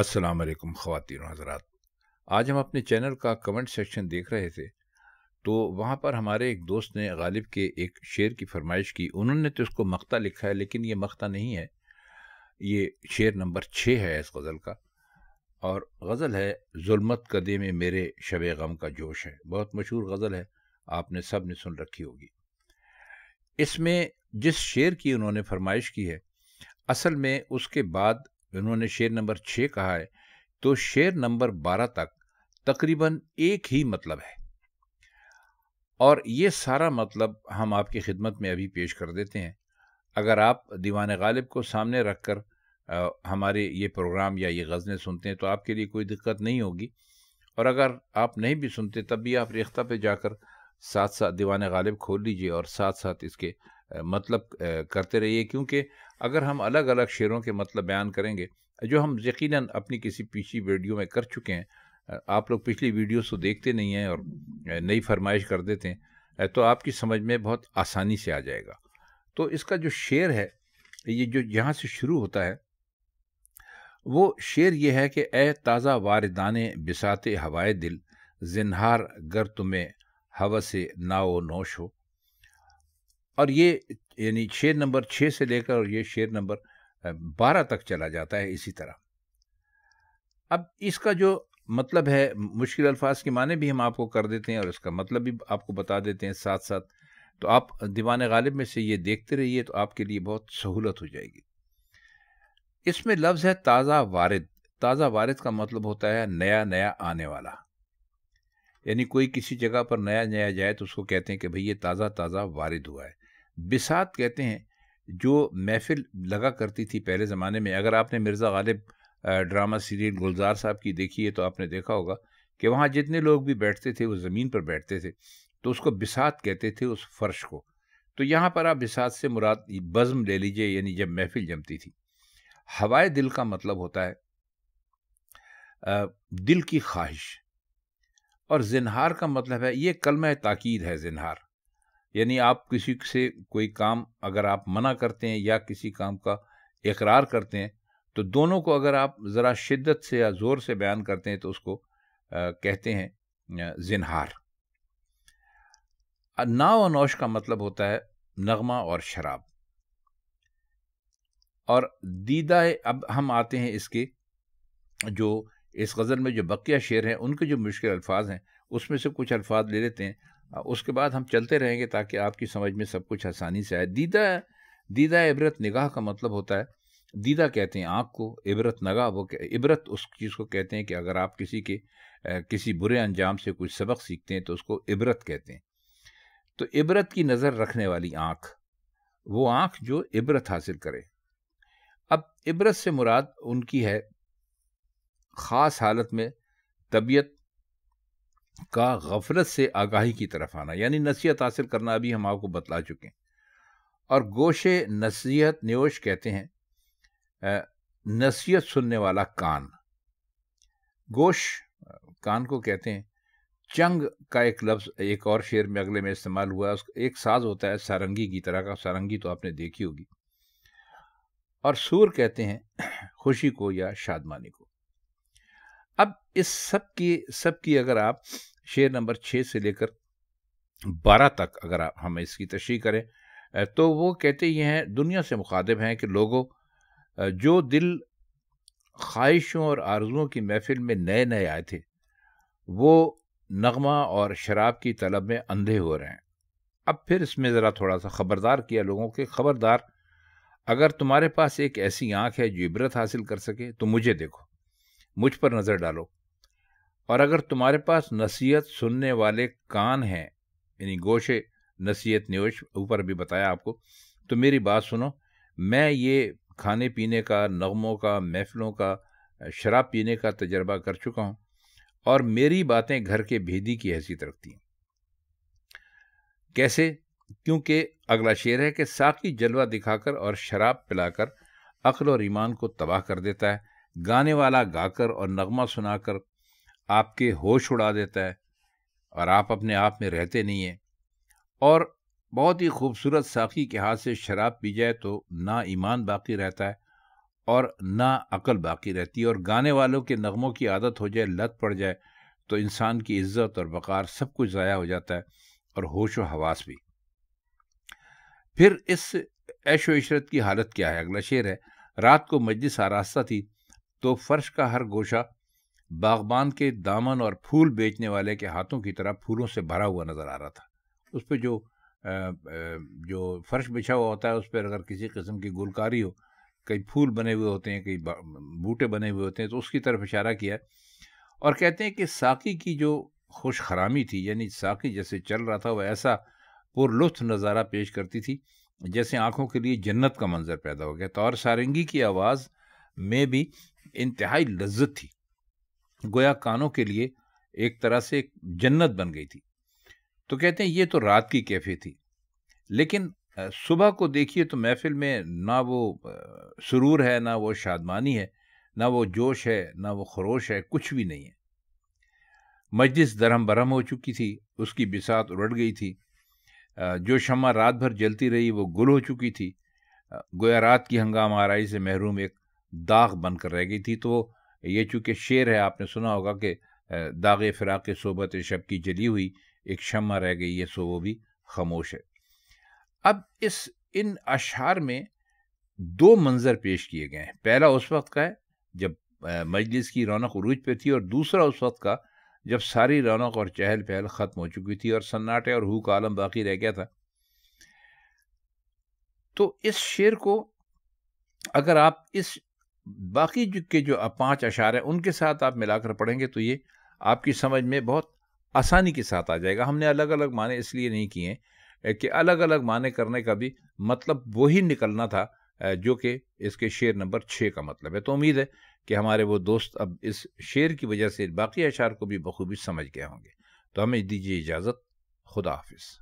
अस्सलाम वालेकुम ख़वातीन हजरात आज हम अपने चैनल का कमेंट सेक्शन देख रहे थे तो वहाँ पर हमारे एक दोस्त ने गालिब के एक शेर की फरमाइश की उन्होंने तो इसको मख्ता लिखा है लेकिन ये मख्ता नहीं है ये शेर नंबर छः है इस गज़ल का और गज़ल है जुलमत कदे में मेरे शब गम का जोश है बहुत मशहूर गज़ल है आपने सब ने सुन रखी होगी इसमें जिस शेर की उन्होंने फरमाइश की है असल में उसके बाद उन्होंने शेर नंबर छः कहा है तो शेर नंबर बारह तक तकरीबन एक ही मतलब है और ये सारा मतलब हम आपकी खिदमत में अभी पेश कर देते हैं अगर आप दीवान गालिब को सामने रख कर हमारे ये प्रोग्राम या ये गज़लें सुनते हैं तो आपके लिए कोई दिक्कत नहीं होगी और अगर आप नहीं भी सुनते तब भी आप रेख्ता पे जाकर साथ साथ दीवान गालिब खोल लीजिए और साथ साथ इसके मतलब करते रहिए क्योंकि अगर हम अलग अलग शेरों के मतलब बयान करेंगे जो हम यकीन अपनी किसी पिछली वीडियो में कर चुके हैं आप लोग पिछली वीडियो तो देखते नहीं हैं और नई फरमाइश कर देते हैं तो आपकी समझ में बहुत आसानी से आ जाएगा तो इसका जो शेर है ये जो यहाँ से शुरू होता है वो शेर ये है कि ए ताज़ा वारदान बिसाते हवाए दिल जिनहार गर तुम्हें हवा से नाओ नोश हो और ये यानी शेर नंबर छः से लेकर और ये शेर नंबर बारह तक चला जाता है इसी तरह अब इसका जो मतलब है मुश्किल अल्फाज के माने भी हम आपको कर देते हैं और इसका मतलब भी आपको बता देते हैं साथ साथ तो आप दीवान गालिब में से ये देखते रहिए तो आपके लिए बहुत सहूलत हो जाएगी इसमें लफ्ज़ है ताज़ा वारद ताज़ा वारद का मतलब होता है नया नया आने वाला यानी कोई किसी जगह पर नया नया जाए तो उसको कहते हैं कि भाई ये ताज़ा ताज़ा वारद हुआ है बिसात कहते हैं जो महफिल लगा करती थी पहले ज़माने में अगर आपने मिर्ज़ा गालिब ड्रामा सीरियल गुलजार साहब की देखी है तो आपने देखा होगा कि वहाँ जितने लोग भी बैठते थे वो ज़मीन पर बैठते थे तो उसको बिसात कहते थे उस फर्श को तो यहाँ पर आप बिसात से मुराद बज़म ले लीजिए यानी जब महफिल जमती थी हवाए दिल का मतलब होता है दिल की ख्वाहिश और जिनहार का मतलब है ये कलम ताकीद है जिनहार यानी आप किसी से कोई काम अगर आप मना करते हैं या किसी काम का इकरार करते हैं तो दोनों को अगर आप ज़रा शिद्दत से या ज़ोर से बयान करते हैं तो उसको आ, कहते हैं जिनहार नाव और नौश का मतलब होता है नगमा और शराब और दीदा अब हम आते हैं इसके जो इस गज़ल में जो बकिया शेर हैं उनके जो मुश्किल अल्फाज हैं उसमें से कुछ अल्फाज ले लेते हैं उसके बाद हम चलते रहेंगे ताकि आपकी समझ में सब कुछ आसानी से आए दीदा दीदा इबरत निगाह का मतलब होता है दीदा कहते हैं आँख को इबरत नगाह वो इबरत उस चीज़ को कहते हैं कि अगर आप किसी के किसी बुरे अंजाम से कुछ सबक सीखते हैं तो उसको इबरत कहते हैं तो इबरत की नज़र रखने वाली आँख वो आँख जो इबरत हासिल करे अब इबरत से मुराद उनकी है ख़ास हालत में तबीयत का गफलत से आगाही की तरफ आना यानी नसीहत हासिल करना अभी हम आपको बतला चुके हैं और गोशे नसीहत न्योश कहते हैं नसीहत सुनने वाला कान गोश कान को कहते हैं चंग का एक लफ्ज़ एक और शेर में अगले में इस्तेमाल हुआ एक साज होता है सारंगी की तरह का सारंगी तो आपने देखी होगी और सूर कहते हैं खुशी को या शादमानी को अब इस सब की सब की अगर आप शेर नंबर छः से लेकर बारह तक अगर आप हम इसकी तशरी करें तो वो कहते ये हैं दुनिया से मुखातिब हैं कि लोगों जो दिल ख्वाहिशों और आरजुओं की महफिल में नए नए आए थे वो नगमा और शराब की तलब में अंधे हो रहे हैं अब फिर इसमें ज़रा थोड़ा सा ख़बरदार किया लोगों के ख़बरदार अगर तुम्हारे पास एक ऐसी आँख है जो इबरत हासिल कर सके तो मुझे देखो मुझ पर नज़र डालो और अगर तुम्हारे पास नसीहत सुनने वाले कान हैं यानी गोशे नसीहत न्योश ऊपर भी बताया आपको तो मेरी बात सुनो मैं ये खाने पीने का नगमों का महफलों का शराब पीने का तजर्बा कर चुका हूँ और मेरी बातें घर के भेदी की हैसियत रखती हैं कैसे क्योंकि अगला शेर है कि साकी जलवा दिखाकर और शराब पिलाकर अक्ल और ईमान को तबाह कर देता है गाने वाला गाकर और नगमा सुनाकर आपके होश उड़ा देता है और आप अपने आप में रहते नहीं हैं और बहुत ही खूबसूरत साखी के हाथ से शराब पी जाए तो ना ईमान बाकी रहता है और ना अकल बाकी रहती है और गाने वालों के नगमों की आदत हो जाए लत पड़ जाए तो इंसान की इज्जत और बकार सब कुछ ज़ाया हो जाता है और होश व हवास भी फिर इस ऐशो इशरत की हालत क्या है अगला शेर है रात को मजलिस आरास्ता थी तो फर्श का हर गोशा बागबान के दामन और फूल बेचने वाले के हाथों की तरह फूलों से भरा हुआ नज़र आ रहा था उस पर जो जो फर्श बिछा हुआ होता है उस पर अगर किसी किस्म की गुलकारी हो कई फूल बने हुए होते हैं कई बूटे बने हुए होते हैं तो उसकी तरफ इशारा किया और कहते हैं कि साकी की जो खुश खरामी थी यानी साकी जैसे चल रहा था वह ऐसा पुरलुत्फ नज़ारा पेश करती थी जैसे आँखों के लिए जन्नत का मंजर पैदा हो गया था तो और सारंगी की आवाज़ में भी इंतहाई लज्जत थी गोया कानों के लिए एक तरह से एक जन्नत बन गई थी तो कहते हैं ये तो रात की कैफे थी लेकिन सुबह को देखिए तो महफिल में ना वो सुरूर है ना वो शादमानी है ना वो जोश है ना वो खरोश है कुछ भी नहीं है मजलिस दरहम बरहम हो चुकी थी उसकी बिसात उलट गई थी जो शमा रात भर जलती रही वो गुल हो चुकी थी गोया रात की हंगाम आरई से महरूम एक दाग बनकर रह गई थी तो ये चूँकि शेर है आपने सुना होगा कि दाग फिराक सोबत शब की जली हुई एक शमा रह गई ये सो वो भी खामोश है अब इस इन अशार में दो मंज़र पेश किए गए हैं पहला उस वक्त का है जब मजलिस की रौनक उरूज पर थी और दूसरा उस वक्त का जब सारी रौनक और चहल पहल ख़त्म हो चुकी थी और सन्नाटे और हु का आलम बाकी रह गया था तो इस शेर को अगर आप इस बाकी के जो पाँच अशार हैं उनके साथ आप मिलाकर पढ़ेंगे तो ये आपकी समझ में बहुत आसानी के साथ आ जाएगा हमने अलग अलग माने इसलिए नहीं किए हैं कि अलग अलग माने करने का भी मतलब वही निकलना था जो कि इसके शेर नंबर छः का मतलब है तो उम्मीद है कि हमारे वो दोस्त अब इस शेर की वजह से बाकी अशार को भी बखूबी समझ गए होंगे तो हमें दीजिए इजाज़त खुदा हाफिज़